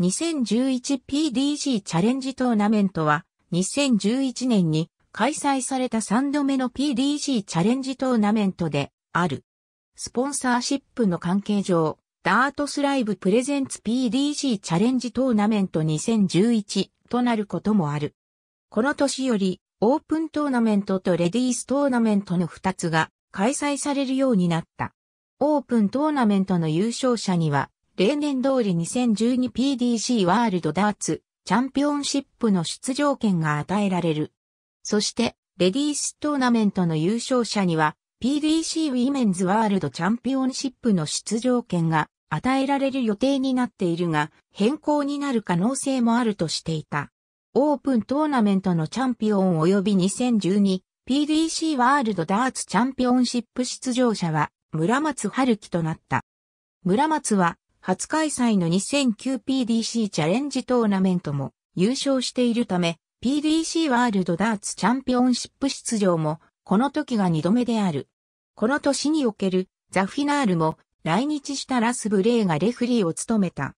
2011PDG チャレンジトーナメントは、2011年に開催された3度目の PDG チャレンジトーナメントである。スポンサーシップの関係上、ダートスライブプレゼンツ PDG チャレンジトーナメント2011となることもある。この年より、オープントーナメントとレディーストーナメントの2つが開催されるようになった。オープントーナメントの優勝者には、例年通り 2012PDC ワールドダーツチャンピオンシップの出場権が与えられる。そして、レディーストーナメントの優勝者には、PDC ウィメンズワールドチャンピオンシップの出場権が与えられる予定になっているが、変更になる可能性もあるとしていた。オープントーナメントのチャンピオン及び 2012PDC ワールドダーツチャンピオンシップ出場者は村松春樹となった。村松は初開催の 2009PDC チャレンジトーナメントも優勝しているため、PDC ワールドダーツチャンピオンシップ出場も、この時が2度目である。この年におけるザ・フィナールも来日したラス・ブレイがレフリーを務めた。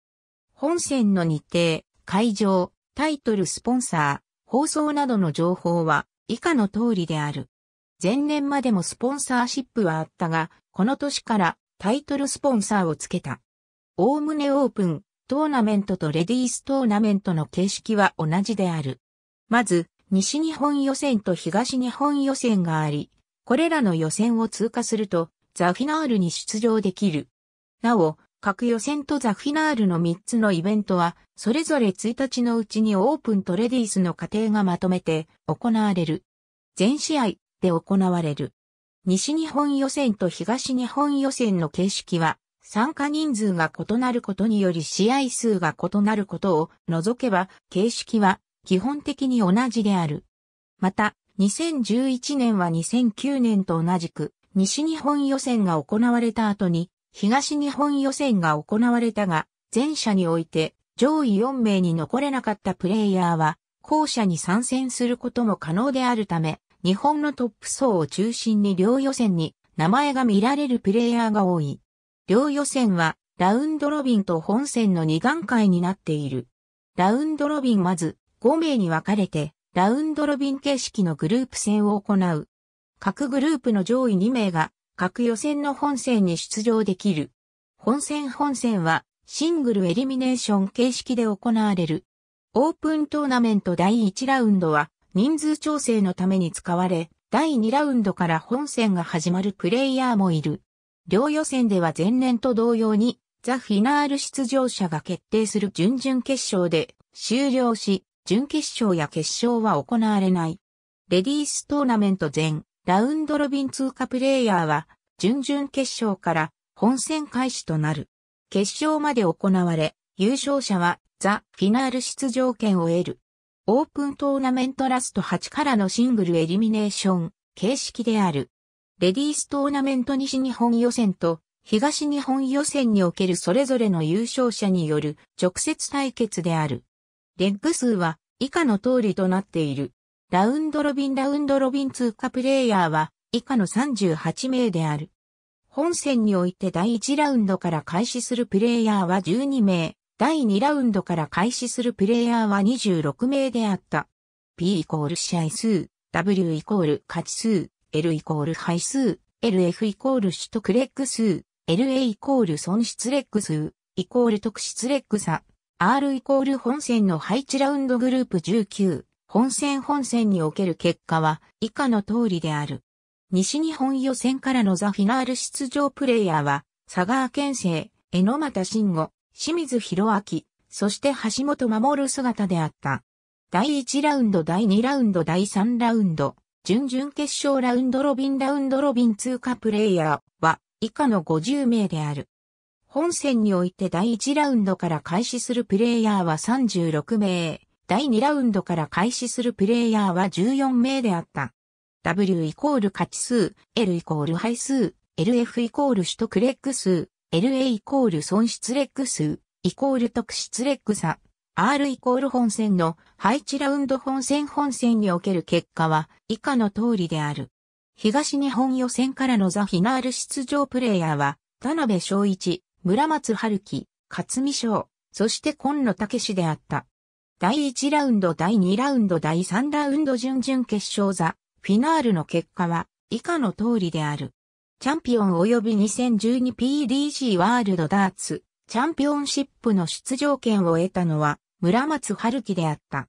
本戦の日程、会場、タイトルスポンサー、放送などの情報は以下の通りである。前年までもスポンサーシップはあったが、この年からタイトルスポンサーをつけた。おおむねオープン、トーナメントとレディーストーナメントの形式は同じである。まず、西日本予選と東日本予選があり、これらの予選を通過すると、ザ・フィナールに出場できる。なお、各予選とザ・フィナールの3つのイベントは、それぞれ1日のうちにオープンとレディースの過程がまとめて行われる。全試合で行われる。西日本予選と東日本予選の形式は、参加人数が異なることにより試合数が異なることを除けば、形式は基本的に同じである。また、2011年は2009年と同じく、西日本予選が行われた後に、東日本予選が行われたが、前者において上位4名に残れなかったプレイヤーは、後者に参戦することも可能であるため、日本のトップ層を中心に両予選に名前が見られるプレイヤーが多い。両予選はラウンドロビンと本戦の2段階になっている。ラウンドロビンまず5名に分かれてラウンドロビン形式のグループ戦を行う。各グループの上位2名が各予選の本戦に出場できる。本戦本戦はシングルエリミネーション形式で行われる。オープントーナメント第1ラウンドは人数調整のために使われ、第2ラウンドから本戦が始まるプレイヤーもいる。両予選では前年と同様に、ザ・フィナール出場者が決定する準々決勝で終了し、準決勝や決勝は行われない。レディーストーナメント前、ラウンドロビン通過プレイヤーは、準々決勝から本戦開始となる。決勝まで行われ、優勝者はザ・フィナール出場権を得る。オープントーナメントラスト8からのシングルエリミネーション形式である。レディーストーナメント西日本予選と東日本予選におけるそれぞれの優勝者による直接対決である。レッグ数は以下の通りとなっている。ラウンドロビンラウンドロビン通過プレイヤーは以下の38名である。本戦において第1ラウンドから開始するプレイヤーは12名、第2ラウンドから開始するプレイヤーは26名であった。P イコール試合数、W イコール勝ち数、L イコール配数、LF イコール取得レッグ数、LA イコール損失レッグ数、イコール特質レッグ差、R イコール本線の配置ラウンドグループ19、本線本線における結果は以下の通りである。西日本予選からのザ・フィナール出場プレイヤーは、佐川県政、野又慎吾、清水博明、そして橋本守る姿であった。第1ラウンド、第2ラウンド、第3ラウンド、準々決勝ラウンドロビンラウンドロビン通過プレイヤーは以下の50名である。本戦において第1ラウンドから開始するプレイヤーは36名、第2ラウンドから開始するプレイヤーは14名であった。W イコール勝ち数、L イコール敗数、LF イコール取得レッグ数、LA イコール損失レッグ数、イコール特質レッグ差、R イコール本線の配置ラウンド本線本線における結果は以下の通りである。東日本予選からのザ・フィナール出場プレイヤーは、田辺正一、村松春樹、勝美翔、そして今野武史であった。第1ラウンド、第2ラウンド、第3ラウンド準々決勝ザ・フィナールの結果は以下の通りである。チャンピオン及び 2012PDG ワールドダーツチャンピオンシップの出場権を得たのは村松春樹であった。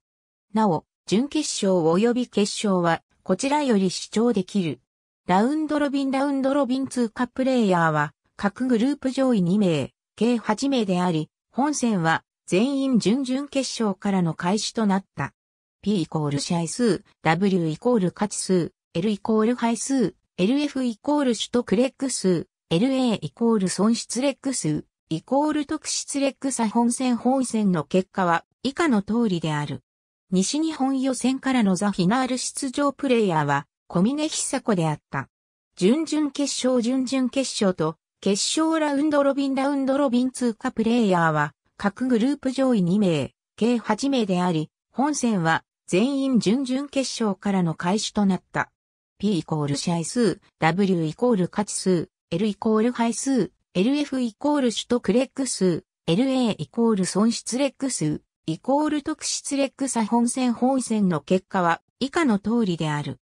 なお、準決勝及び決勝は、こちらより視聴できる。ラウンドロビンラウンドロビン通過プレイヤーは、各グループ上位2名、計8名であり、本戦は、全員準々決勝からの開始となった。P イコール試合数、W イコール勝ち数、L イコール敗数、LF イコール取得レック数、LA イコール損失レック数。イコール特質レッグサ本戦本戦の結果は以下の通りである。西日本予選からのザ・フィナール出場プレイヤーは小峰久子であった。準々決勝準々決勝と決勝ラウンドロビンラウンドロビン通過プレイヤーは各グループ上位2名、計8名であり、本戦は全員準々決勝からの開始となった。P イコール試合数、W イコール勝ち数、L イコール敗数、LF イコール取得レック数、LA イコール損失レック数、イコール特質レック差本線本線の結果は以下の通りである。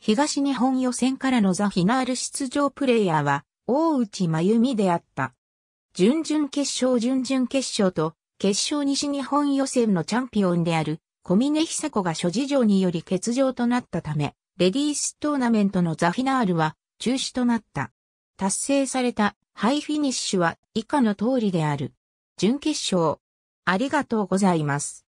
東日本予選からのザ・フィナール出場プレイヤーは大内真由美であった。準々決勝準々決勝と決勝西日本予選のチャンピオンである小峰久子が諸事情により欠場となったため、レディーストーナメントのザ・フィナールは中止となった。達成されたハイフィニッシュは以下の通りである。準決勝。ありがとうございます。